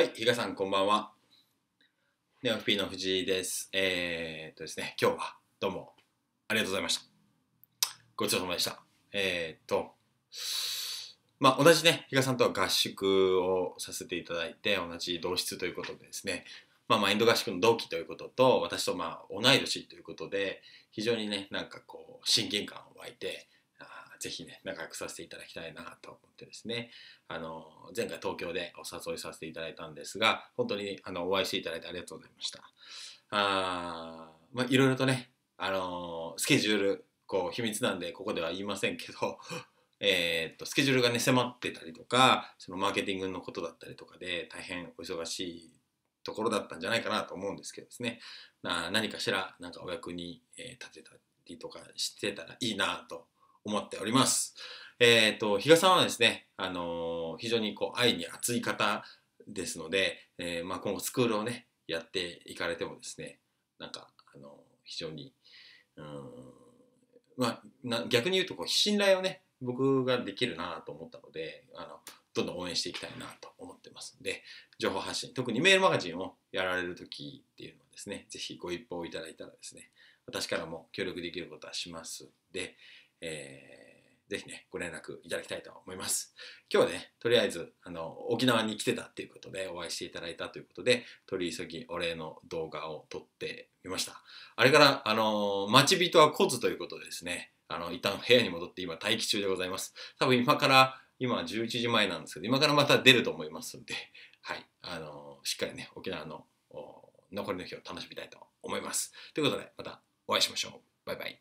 はい、ひがさんこんばんは。ネオフピーの藤井です。えー、っとですね、今日はどうもありがとうございました。ごちそうさまでした。えー、っと、まあ、同じね、比嘉さんとは合宿をさせていただいて、同じ同室ということでですね、まあ、マインド合宿の同期ということと、私とまあ、同い年ということで、非常にね、なんかこう、親近感を湧いて、ぜひね、仲良くさせていただきたいなと思ってですね、あの、前回東京でお誘いさせていただいたんですが、本当にあのお会いしていただいてありがとうございました。あまあ、いろいろとね、あのスケジュール、こう、秘密なんでここでは言いませんけど、えっと、スケジュールがね、迫ってたりとか、そのマーケティングのことだったりとかで、大変お忙しいところだったんじゃないかなと思うんですけどですね、何かしら、なんかお役に立てたりとかしてたらいいなと思っております。えっ、ー、と、比嘉さんはですね、あのー、非常にこう愛に熱い方ですので、えー、まあ、今後スクールをね、やっていかれてもですね、なんか、あの非常に、うん、まあ、逆に言うとこう、信頼をね、僕ができるなと思ったので、あの、どんどん応援していきたいなと思ってますんで、情報発信、特にメールマガジンをやられる時っていうのはですね、ぜひご一報いただいたらですね、私からも協力できることはしますで、えー、ぜひね、ご連絡いただきたいと思います。今日はね、とりあえず、あの、沖縄に来てたっていうことで、お会いしていただいたということで、取り急ぎお礼の動画を撮ってみました。あれから、あの、待ち人は来ずということでですね、あの、一旦部屋に戻って今待機中でございます。多分今から、今は11時前なんですけど、今からまた出ると思いますんで、はい、あの、しっかりね、沖縄の残りの日を楽しみたいと思います。ということで、またお会いしましょう。バイバイ。